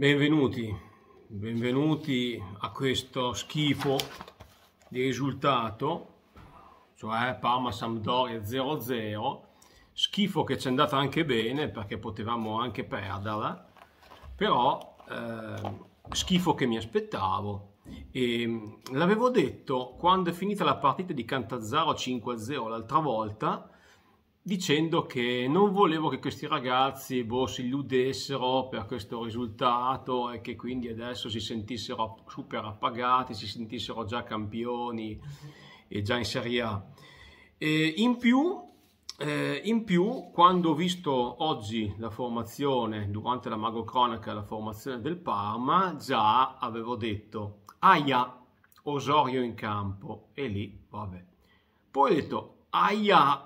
Benvenuti, benvenuti a questo schifo di risultato, cioè Parma Sampdoria 0-0, schifo che ci è andata anche bene perché potevamo anche perderla, però eh, schifo che mi aspettavo. Mm, l'avevo detto quando è finita la partita di Cantazzaro 5-0 l'altra volta, dicendo che non volevo che questi ragazzi boh, si illudessero per questo risultato e che quindi adesso si sentissero super appagati, si sentissero già campioni e già in Serie A. E in, più, eh, in più, quando ho visto oggi la formazione, durante la Mago Cronaca, la formazione del Parma, già avevo detto, aia, Osorio in campo, e lì, vabbè. Poi ho detto, aia,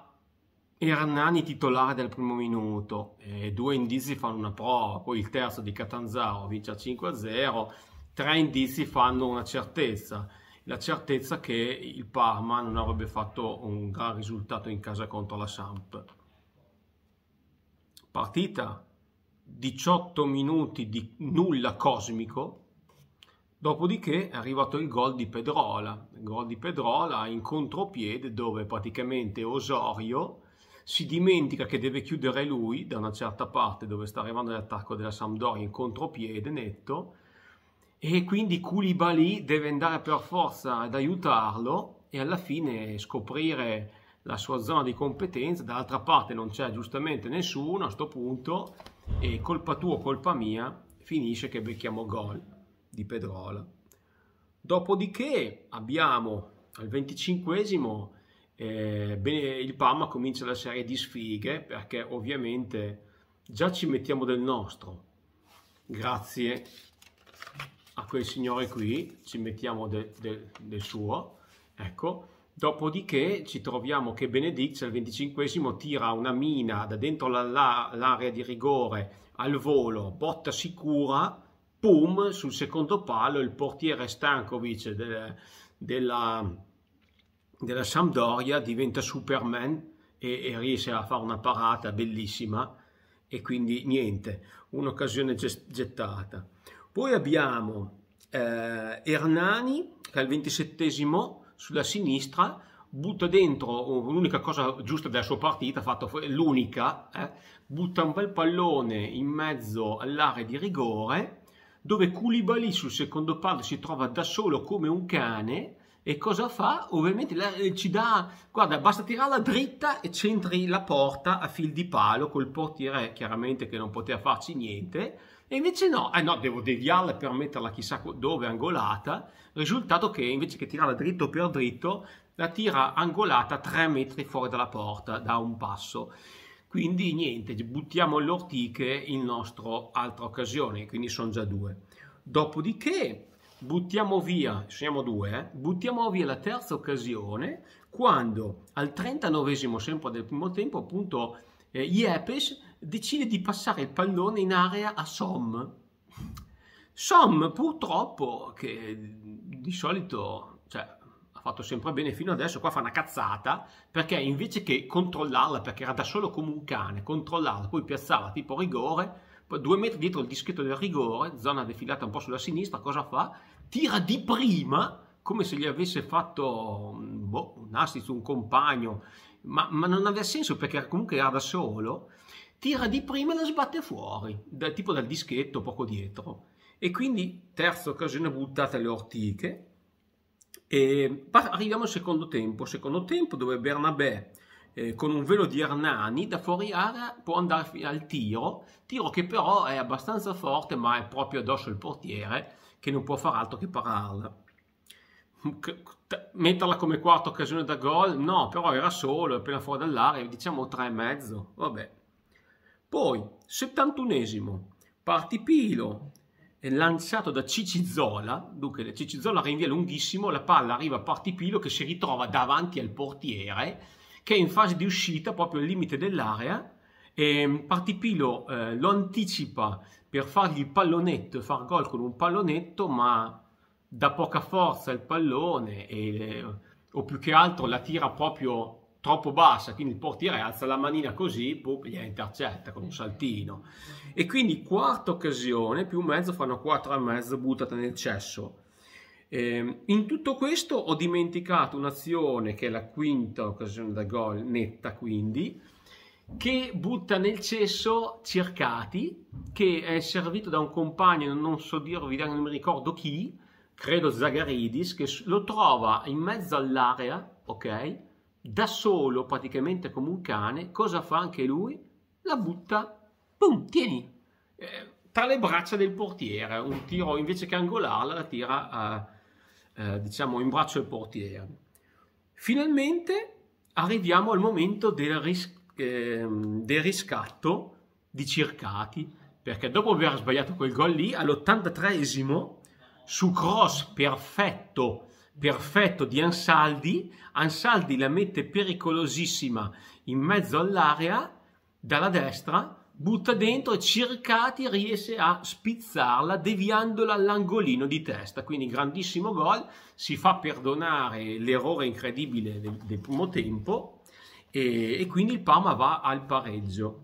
Hernani titolare dal primo minuto, eh, due indizi fanno una prova, poi il terzo di Catanzaro vince a 5-0, tre indizi fanno una certezza, la certezza che il Parma non avrebbe fatto un gran risultato in casa contro la Samp. Partita 18 minuti di nulla cosmico, Dopodiché è arrivato il gol di Pedrola, il gol di Pedrola in contropiede dove praticamente Osorio si dimentica che deve chiudere lui da una certa parte dove sta arrivando l'attacco della Sampdoria in contropiede netto e quindi Koulibaly deve andare per forza ad aiutarlo e alla fine scoprire la sua zona di competenza, dall'altra parte non c'è giustamente nessuno a questo punto e colpa tua, colpa mia, finisce che becchiamo gol di Pedrola. Dopodiché abbiamo al venticinquesimo eh, bene, il Parma comincia la serie di sfighe perché ovviamente già ci mettiamo del nostro. Grazie a quel signore qui ci mettiamo del, del, del suo. Ecco. Dopodiché ci troviamo che Benedict al venticinquesimo tira una mina da dentro l'area la, la, di rigore al volo, botta sicura, pum, sul secondo palo il portiere Stankovic del, della della Sampdoria diventa Superman e, e riesce a fare una parata bellissima e quindi niente, un'occasione gettata. Poi abbiamo eh, Hernani che al ventisettesimo sulla sinistra butta dentro l'unica cosa giusta della sua partita, fatto l'unica, eh, butta un bel pallone in mezzo all'area di rigore dove Koulibaly sul secondo palo si trova da solo come un cane e cosa fa? Ovviamente la, eh, ci dà, guarda, basta tirarla dritta e centri la porta a fil di palo col portiere chiaramente che non poteva farci niente. E invece no, eh no, devo deviarla per metterla chissà dove angolata. Risultato che invece che tirarla dritto per dritto, la tira angolata 3 metri fuori dalla porta da un passo. Quindi niente, buttiamo le ortiche in nostra altra occasione, quindi sono già due. Dopodiché buttiamo via, siamo due, eh? buttiamo via la terza occasione quando al 39 sempre del primo tempo appunto eh, Iepes decide di passare il pallone in area a Som. Som purtroppo che di solito cioè, ha fatto sempre bene fino adesso, qua fa una cazzata perché invece che controllarla perché era da solo come un cane, controllarla poi piazzarla tipo rigore due metri dietro il dischetto del rigore, zona defilata un po' sulla sinistra, cosa fa? Tira di prima come se gli avesse fatto boh, un assist, un compagno, ma, ma non aveva senso perché comunque era da solo, tira di prima e la sbatte fuori, dal, tipo dal dischetto poco dietro. E quindi terza occasione buttata le ortiche. E arriviamo al secondo tempo, secondo tempo dove Bernabé eh, con un velo di Hernani da fuori area può andare al tiro, tiro che però è abbastanza forte ma è proprio addosso il portiere che non può far altro che pararla. Metterla come quarta occasione da gol? No, però era solo, appena fuori dall'area, diciamo tre 3,5. Vabbè. Poi, 71esimo, Partipilo lanciato da Cicizola, dunque Cicizola rinvia lunghissimo, la palla arriva a Partipilo che si ritrova davanti al portiere che è in fase di uscita proprio al limite dell'area e mm, Partipilo eh, lo anticipa per fargli il pallonetto e far gol con un pallonetto ma dà poca forza il pallone e, eh, o più che altro la tira proprio troppo bassa, quindi il portiere alza la manina così, pop, gli intercetta con un saltino. E quindi quarta occasione, più un mezzo fanno 4 e mezzo buttata nel cesso. Eh, in tutto questo ho dimenticato un'azione che è la quinta occasione da gol netta quindi, che butta nel cesso Cercati, che è servito da un compagno, non so dirvi, non mi ricordo chi, credo Zagaridis, che lo trova in mezzo all'area, ok? Da solo, praticamente come un cane, cosa fa anche lui? La butta, boom, tieni, eh, tra le braccia del portiere, un tiro invece che angolarla la tira Eh, eh, diciamo in braccio al portiere. Finalmente arriviamo al momento del, ris eh, del riscatto di Circati, perché dopo aver sbagliato quel gol lì, all'83esimo, su cross perfetto, perfetto di Ansaldi, Ansaldi la mette pericolosissima in mezzo all'area, dalla destra, butta dentro e Circati riesce a spizzarla deviandola all'angolino di testa, quindi grandissimo gol, si fa perdonare l'errore incredibile del, del primo tempo e, e quindi il Parma va al pareggio.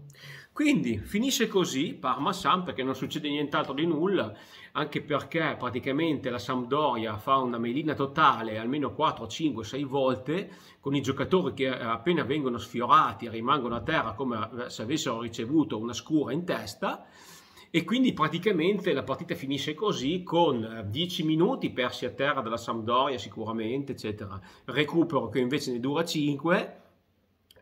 Quindi finisce così Parma-Sam perché non succede nient'altro di nulla, anche perché praticamente la Sampdoria fa una melina totale almeno 4, 5, 6 volte con i giocatori che eh, appena vengono sfiorati rimangono a terra come eh, se avessero ricevuto una scura in testa e quindi praticamente la partita finisce così con 10 eh, minuti persi a terra dalla Sampdoria sicuramente, eccetera. Recupero che invece ne dura 5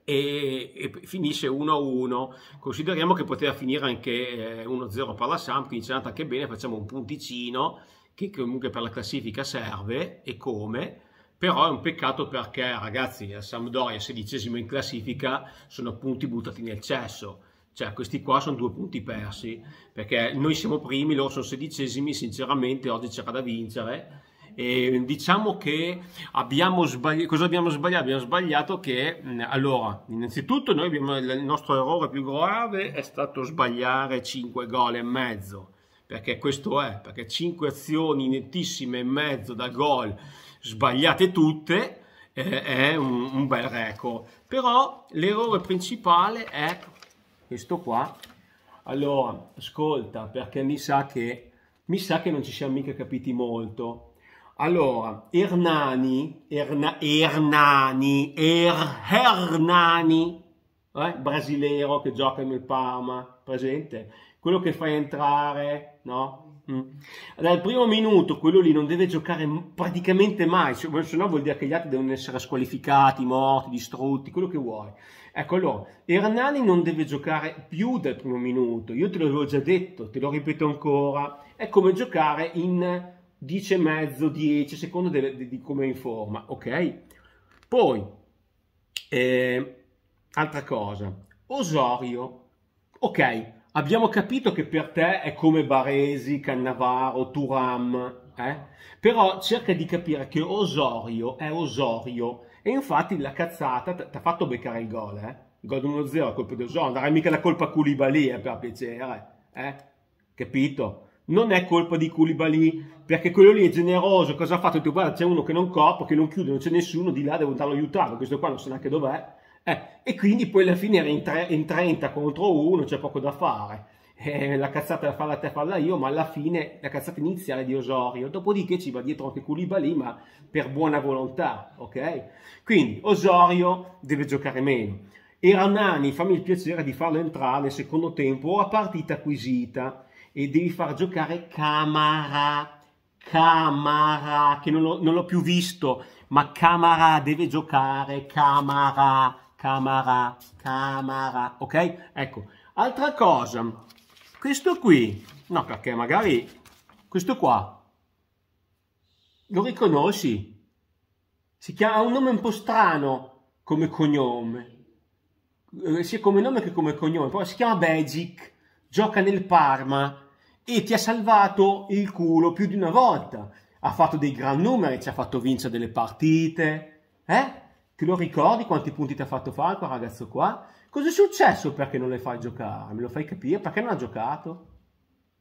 e, e finisce 1-1. Consideriamo che poteva finire anche eh, 1-0 per la Samp, quindi c'è andata anche bene, facciamo un punticino che comunque per la classifica serve e come però è un peccato perché ragazzi la Sampdoria sedicesimo in classifica sono punti buttati nel cesso cioè questi qua sono due punti persi perché noi siamo primi loro sono sedicesimi sinceramente oggi c'era da vincere e diciamo che abbiamo sbagliato. Cosa abbiamo sbagliato? Abbiamo sbagliato che mm, allora, innanzitutto, noi abbiamo il nostro errore più grave è stato sbagliare 5 gol e mezzo. Perché questo è, perché 5 azioni nettissime e mezzo da gol sbagliate tutte eh, è un, un bel record. Però l'errore principale è questo qua. Allora, ascolta, perché mi sa che mi sa che non ci siamo mica capiti molto. Allora, Ernani, Erna, Hernani, er, Hernani, eh? brasilero che gioca nel Parma, presente? Quello che fa entrare, no? Mm. Dal primo minuto quello lì non deve giocare praticamente mai, se no vuol dire che gli altri devono essere squalificati, morti, distrutti, quello che vuoi. Ecco allora, Ernani non deve giocare più dal primo minuto, io te l'avevo già detto, te lo ripeto ancora, è come giocare in 10 e mezzo, 10, secondo di, di, di come è in forma, ok? Poi, eh, altra cosa, Osorio, ok, abbiamo capito che per te è come Baresi, Cannavaro, Turam, eh? però cerca di capire che Osorio è Osorio e infatti la cazzata ti ha fatto beccare il gol, eh? gol 1-0 colpo di Osorio, non darai mica la colpa a Koulibaly eh, per piacere, eh? capito? non è colpa di Koulibaly perché quello lì è generoso, cosa ha fatto? Tu guarda c'è uno che non copre, che non chiude, non c'è nessuno, di là devo andarlo aiutare, questo qua non so neanche dov'è. Eh, e quindi poi alla fine era in, tre, in 30 contro 1, c'è poco da fare. Eh, la cazzata la farla te, farla io, ma alla fine la cazzata iniziale di Osorio. Dopodiché ci va dietro anche Koulibaly, ma per buona volontà, ok? Quindi Osorio deve giocare meno. E Ranani, fammi il piacere di farlo entrare nel secondo tempo a partita acquisita e devi far giocare Camara, Camara, che non l'ho, non l'ho più visto, ma Camara deve giocare, Camara, Camara, Camara, ok? Ecco, altra cosa, questo qui, no perché magari questo qua, lo riconosci? Si chiama, ha un nome un po' strano come cognome, eh, sia come nome che come cognome, però si chiama Magic gioca nel Parma e ti ha salvato il culo più di una volta. Ha fatto dei gran numeri, ci ha fatto vincere delle partite. Eh? Te lo ricordi quanti punti ti ha fatto fare quel ragazzo qua? Cos'è successo perché non le fai giocare? Me lo fai capire? Perché non ha giocato?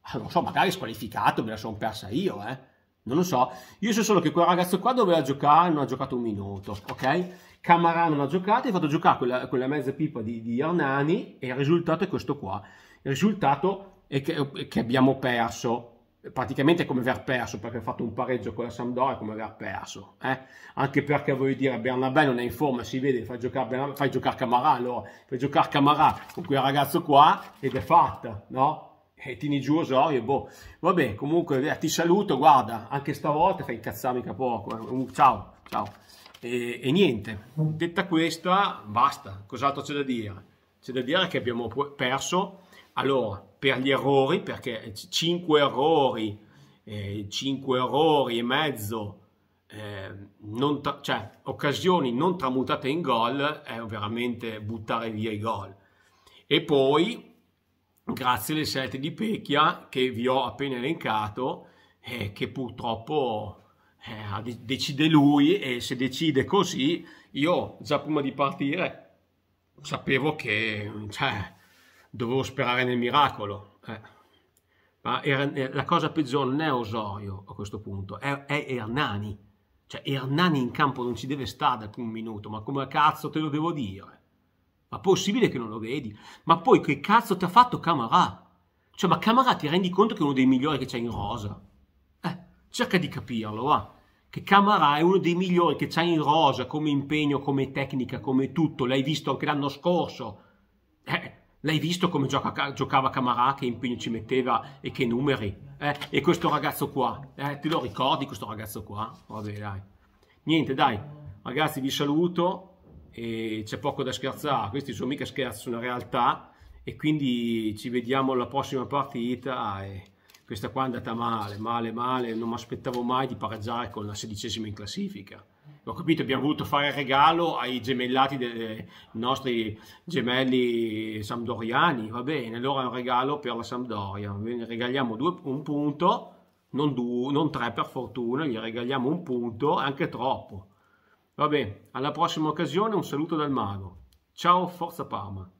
Ah, non lo so, magari è squalificato, me la sono persa io, eh? Non lo so. Io so solo che quel ragazzo qua doveva giocare, non ha giocato un minuto, ok? Camarà non ha giocato, ha fatto giocare quella, quella mezza pipa di, di Arnani e il risultato è questo qua. Il risultato è che, è che abbiamo perso praticamente come aver perso perché ha fatto un pareggio con la Sampdoria come aver perso eh? anche perché voglio dire Bernabé non è in forma si vede fai giocare, Bernabé, fai giocare Camarà allora fai giocare Camarà con quel ragazzo qua ed è fatta no? e tieni giù Osorio boh vabbè comunque eh, ti saluto guarda anche stavolta fai incazzare mica poco eh. ciao ciao e, e niente detta questa basta cos'altro c'è da dire c'è da dire che abbiamo perso allora, per gli errori, perché 5 errori, eh, 5 errori e mezzo, eh, non cioè occasioni non tramutate in gol, è veramente buttare via i gol. E poi, grazie alle scelte di Pecchia, che vi ho appena elencato, eh, che purtroppo eh, decide lui e se decide così, io già prima di partire sapevo che... Cioè, dovevo sperare nel miracolo. Eh. Ma era, eh, la cosa peggiore non è Osorio a questo punto, è, è Ernani. Cioè Ernani in campo non ci deve stare da un minuto, ma come cazzo te lo devo dire? Ma possibile che non lo vedi? Ma poi che cazzo ti ha fatto Camarà? Cioè, ma Camarà ti rendi conto che è uno dei migliori che c'è in rosa? Eh, cerca di capirlo, va. Che Camarà è uno dei migliori che c'è in rosa come impegno, come tecnica, come tutto. L'hai visto anche l'anno scorso. Eh, L'hai visto come gioca, giocava Camarà, che impegno ci metteva e che numeri? Eh, e questo ragazzo qua, eh, te lo ricordi questo ragazzo qua? Vabbè, dai. Niente, dai, ragazzi vi saluto e c'è poco da scherzare, questi sono mica scherzi, sono realtà e quindi ci vediamo alla prossima partita e questa qua è andata male, male, male, non mi aspettavo mai di pareggiare con la sedicesima in classifica ho capito, abbiamo voluto fare regalo ai gemellati dei eh, nostri gemelli sampdoriani, va bene, allora è un regalo per la Sampdoria, ne regaliamo due, un punto, non, due, non tre per fortuna, gli regaliamo un punto, anche troppo. Va bene, alla prossima occasione un saluto dal mago. Ciao, forza Parma!